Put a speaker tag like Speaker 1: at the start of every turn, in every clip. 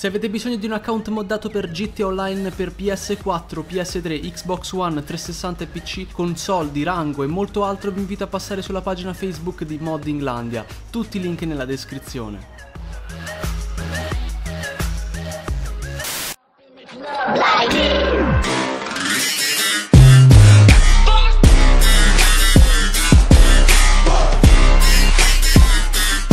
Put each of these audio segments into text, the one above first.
Speaker 1: Se avete bisogno di un account moddato per GTA Online per PS4, PS3, Xbox One, 360 e PC con soldi, rango e molto altro vi invito a passare sulla pagina Facebook di Moddinglandia, tutti i link nella descrizione.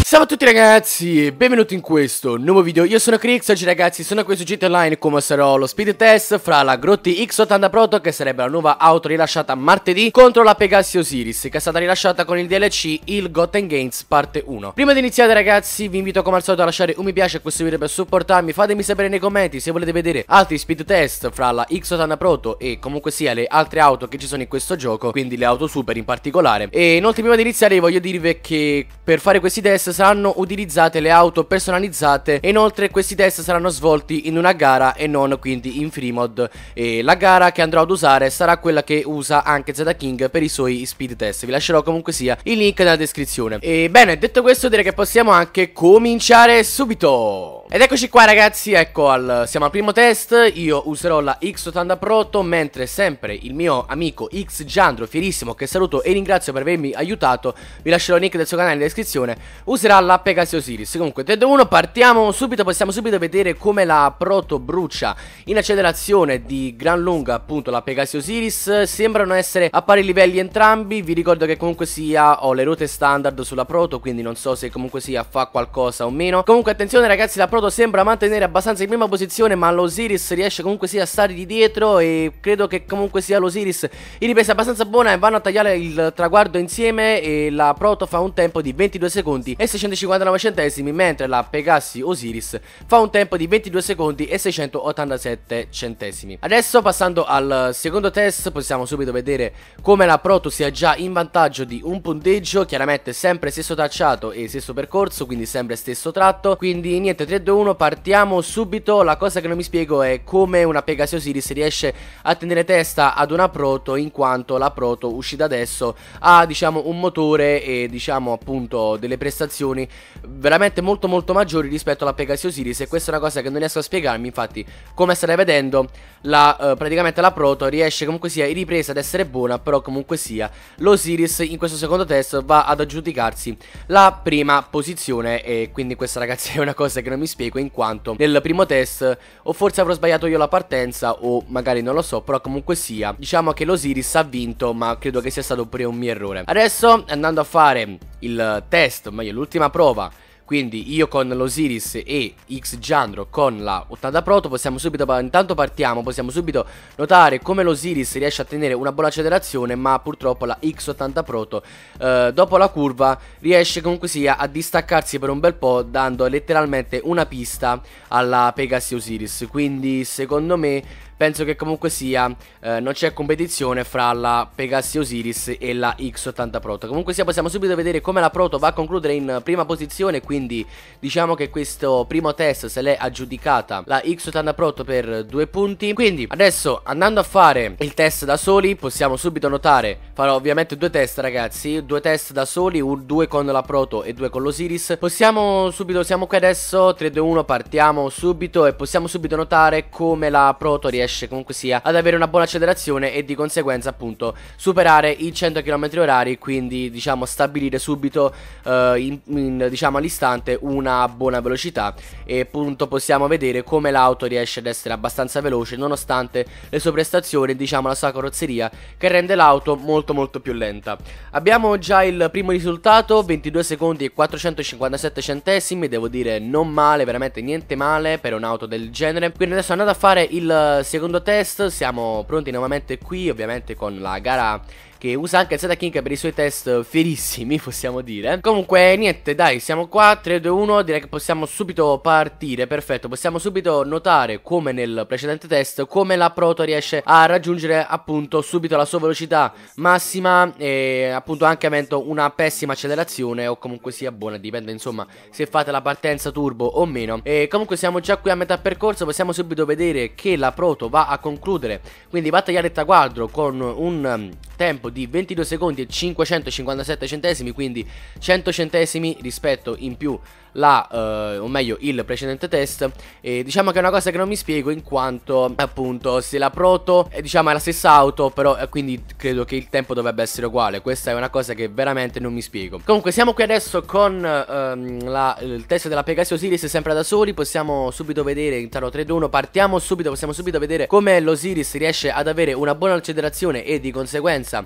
Speaker 1: Ciao a tutti ragazzi benvenuti in questo nuovo video, io sono Crix, oggi ragazzi sono qui su GT Online come sarò lo speed test fra la Grotti X80 Proto che sarebbe la nuova auto rilasciata martedì contro la Pegasi Osiris che è stata rilasciata con il DLC il Gotham Games parte 1 Prima di iniziare ragazzi vi invito come al solito a lasciare un mi piace a questo video per supportarmi, fatemi sapere nei commenti se volete vedere altri speed test fra la X80 Proto e comunque sia le altre auto che ci sono in questo gioco, quindi le auto super in particolare E inoltre prima di iniziare voglio dirvi che per fare questi test saranno utilizzate le auto personalizzate e inoltre questi test saranno svolti in una gara e non quindi in free mod e la gara che andrò ad usare sarà quella che usa anche Zeta King per i suoi speed test vi lascerò comunque sia il link nella descrizione e bene detto questo direi che possiamo anche cominciare subito ed eccoci qua ragazzi, ecco al, siamo al primo test, io userò la X80 Proto, mentre sempre il mio amico X Giandro, fierissimo, che saluto e ringrazio per avermi aiutato, vi lascerò il link del suo canale in descrizione, userà la Pegasi Osiris. Comunque, Ted 1, partiamo subito, possiamo subito vedere come la Proto brucia in accelerazione di gran lunga appunto la Pegasi Osiris, sembrano essere a pari livelli entrambi, vi ricordo che comunque sia ho le ruote standard sulla Proto, quindi non so se comunque sia fa qualcosa o meno. Comunque attenzione ragazzi, la Proto Proto sembra mantenere abbastanza in prima posizione ma l'Osiris riesce comunque sia a stare di dietro e credo che comunque sia l'Osiris in ripresa abbastanza buona e vanno a tagliare il traguardo insieme e la Proto fa un tempo di 22 secondi e 659 centesimi mentre la Pegassi Osiris fa un tempo di 22 secondi e 687 centesimi. Adesso passando al secondo test possiamo subito vedere come la Proto sia già in vantaggio di un punteggio chiaramente sempre stesso tracciato e stesso percorso quindi sempre stesso tratto quindi niente 3 2 1 partiamo subito La cosa che non mi spiego è come una Pegasi Osiris riesce a tenere testa ad una Proto In quanto la Proto uscita adesso ha diciamo un motore e diciamo appunto delle prestazioni Veramente molto molto maggiori rispetto alla Pegasi Osiris E questa è una cosa che non riesco a spiegarmi Infatti come state vedendo la, eh, praticamente la Proto riesce comunque sia in ripresa ad essere buona Però comunque sia l'Osiris in questo secondo test va ad aggiudicarsi la prima posizione E quindi questa ragazzi è una cosa che non mi spiego spiego in quanto nel primo test o forse avrò sbagliato io la partenza o magari non lo so, però comunque sia, diciamo che l'Osiris ha vinto, ma credo che sia stato pure un mio errore. Adesso andando a fare il test, meglio l'ultima prova quindi io con l'Osiris e X Giandro con la 80 Proto possiamo subito, intanto partiamo, possiamo subito notare come l'Osiris riesce a tenere una buona accelerazione ma purtroppo la X80 Proto eh, dopo la curva riesce comunque sia a distaccarsi per un bel po' dando letteralmente una pista alla Pegasi Osiris. Quindi secondo me penso che comunque sia eh, non c'è competizione fra la Pegasi Osiris e la X80 Proto. Comunque sia possiamo subito vedere come la Proto va a concludere in prima posizione, quindi diciamo che questo primo test se l'è aggiudicata la X80 Proto per due punti. Quindi adesso andando a fare il test da soli possiamo subito notare, farò ovviamente due test ragazzi, due test da soli, un, due con la Proto e due con l'Osiris. Possiamo subito, siamo qui adesso, 3, 2, 1, partiamo subito e possiamo subito notare come la Proto riesce riesce comunque sia ad avere una buona accelerazione e di conseguenza appunto superare i 100 km orari quindi diciamo stabilire subito eh, in, in, diciamo all'istante una buona velocità e appunto possiamo vedere come l'auto riesce ad essere abbastanza veloce nonostante le sue prestazioni diciamo la sua carrozzeria che rende l'auto molto molto più lenta abbiamo già il primo risultato 22 secondi e 457 centesimi devo dire non male veramente niente male per un'auto del genere quindi adesso andate a fare il secondo eh, secondo test siamo pronti nuovamente qui ovviamente con la gara che usa anche il Zeta King per i suoi test fierissimi, possiamo dire. Comunque, niente, dai, siamo qua, 3, 2, 1, direi che possiamo subito partire, perfetto. Possiamo subito notare, come nel precedente test, come la Proto riesce a raggiungere appunto subito la sua velocità massima e appunto anche avendo una pessima accelerazione o comunque sia buona, dipende insomma se fate la partenza turbo o meno. E comunque siamo già qui a metà percorso, possiamo subito vedere che la Proto va a concludere, quindi va a tagliare il taguardo con un um, tempo tempo di 22 secondi e 557 centesimi, quindi 100 centesimi rispetto in più la, eh, o meglio il precedente test. E diciamo che è una cosa che non mi spiego in quanto appunto se la proto è, eh, diciamo, è la stessa auto, però eh, quindi credo che il tempo dovrebbe essere uguale. Questa è una cosa che veramente non mi spiego. Comunque siamo qui adesso con ehm, la, il test della Pegasus Osiris sempre da soli, possiamo subito vedere intanto 3 1 partiamo subito, possiamo subito vedere come l'Osiris riesce ad avere una buona accelerazione e di conseguenza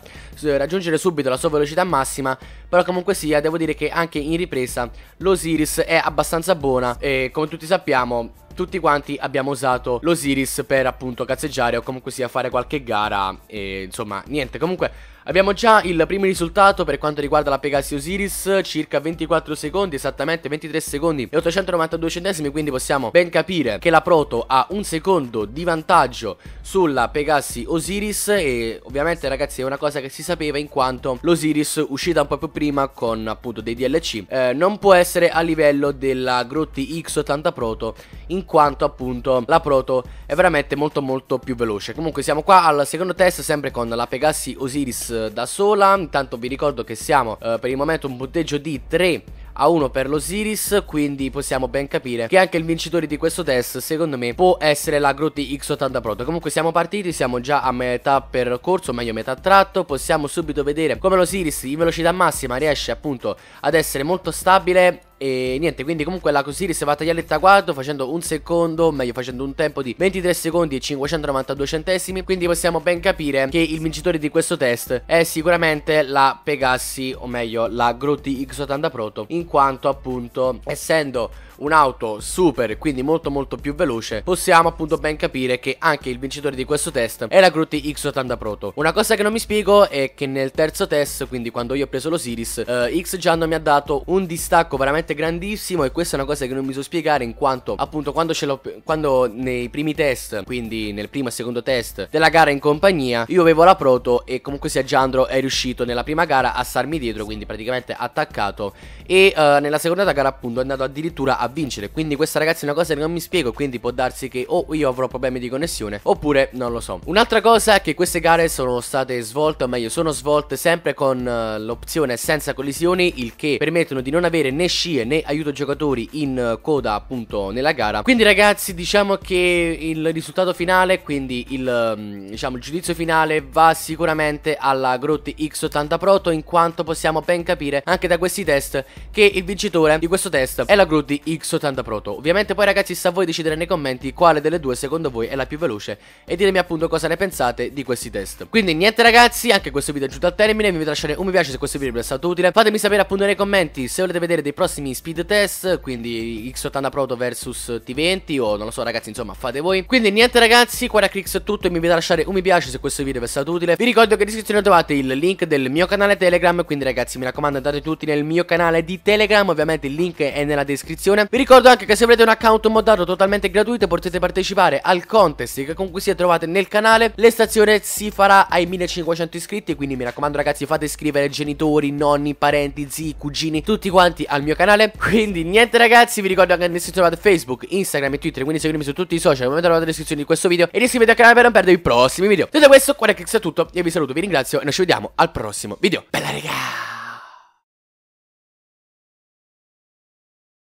Speaker 1: raggiungere subito la sua velocità massima, però comunque sia devo dire che anche in ripresa l'Osiris è abbastanza buona e come tutti sappiamo tutti quanti abbiamo usato l'Osiris per appunto cazzeggiare o comunque sia fare qualche gara e insomma niente comunque Abbiamo già il primo risultato per quanto riguarda la Pegasi Osiris, circa 24 secondi, esattamente 23 secondi e 892 centesimi, quindi possiamo ben capire che la Proto ha un secondo di vantaggio sulla Pegasi Osiris e ovviamente ragazzi è una cosa che si sapeva in quanto l'Osiris uscita un po' più prima con appunto dei DLC eh, non può essere a livello della Grotti X80 Proto in quanto appunto la Proto è veramente molto molto più veloce. Comunque siamo qua al secondo test sempre con la Pegasi Osiris eh, da sola. Intanto vi ricordo che siamo eh, per il momento un punteggio di 3 a 1 per l'Osiris quindi possiamo ben capire che anche il vincitore di questo test secondo me può essere la Grotti X80 Proto comunque siamo partiti siamo già a metà percorso meglio metà tratto possiamo subito vedere come l'Osiris in velocità massima riesce appunto ad essere molto stabile e niente, quindi comunque la Cosiris va a tagliare il traguardo facendo un secondo, meglio facendo un tempo di 23 secondi e 592 centesimi. Quindi possiamo ben capire che il vincitore di questo test è sicuramente la Pegassi, o meglio la Grotti X80 Proto, in quanto appunto essendo un'auto super, quindi molto molto più veloce, possiamo appunto ben capire che anche il vincitore di questo test è la Grotti X80 Proto. Una cosa che non mi spiego è che nel terzo test, quindi quando io ho preso l'Osiris, eh, X Gianno mi ha dato un distacco veramente grandissimo e questa è una cosa che non mi so spiegare in quanto appunto quando ce l'ho quando nei primi test, quindi nel primo e secondo test della gara in compagnia, io avevo la Proto e comunque sia Giandro è riuscito nella prima gara a starmi dietro, quindi praticamente attaccato e eh, nella seconda gara appunto è andato addirittura a vincere. Quindi questa ragazzi è una cosa che non mi spiego, quindi può darsi che o io avrò problemi di connessione oppure non lo so. Un'altra cosa è che queste gare sono state svolte, o meglio sono svolte sempre con uh, l'opzione senza collisioni, il che permettono di non avere né scie né aiuto giocatori in uh, coda appunto nella gara. Quindi ragazzi diciamo che il risultato finale, quindi il, um, diciamo, il giudizio finale va sicuramente alla Grotti X80 Proto in quanto possiamo ben capire anche da questi test che il vincitore di questo test è la Grotti X80 X80 Proto. Ovviamente poi ragazzi sta a voi decidere nei commenti quale delle due secondo voi è la più veloce e diremi appunto cosa ne pensate di questi test. Quindi niente ragazzi, anche questo video è giunto al termine, vi invito a lasciare un mi piace se questo video vi è stato utile, fatemi sapere appunto nei commenti se volete vedere dei prossimi speed test, quindi X80 Proto vs T20 o non lo so ragazzi insomma fate voi. Quindi niente ragazzi, qua da Crix è tutto e mi invito a lasciare un mi piace se questo video vi è stato utile. Vi ricordo che in descrizione trovate il link del mio canale Telegram, quindi ragazzi mi raccomando andate tutti nel mio canale di Telegram, ovviamente il link è nella descrizione. Vi ricordo anche che se avrete un account moddato totalmente gratuito potete partecipare al contest con cui si trovate nel canale. L'estazione si farà ai 1500 iscritti, quindi mi raccomando ragazzi fate iscrivere genitori, nonni, parenti, zii, cugini, tutti quanti al mio canale. Quindi niente ragazzi, vi ricordo anche che se trovate Facebook, Instagram e Twitter, quindi seguitemi su tutti i social, come trovate la descrizione di questo video e iscrivetevi al canale per non perdere i prossimi video. Detto questo, qua è tutto, io vi saluto, vi ringrazio e noi ci vediamo al prossimo video. Bella regà!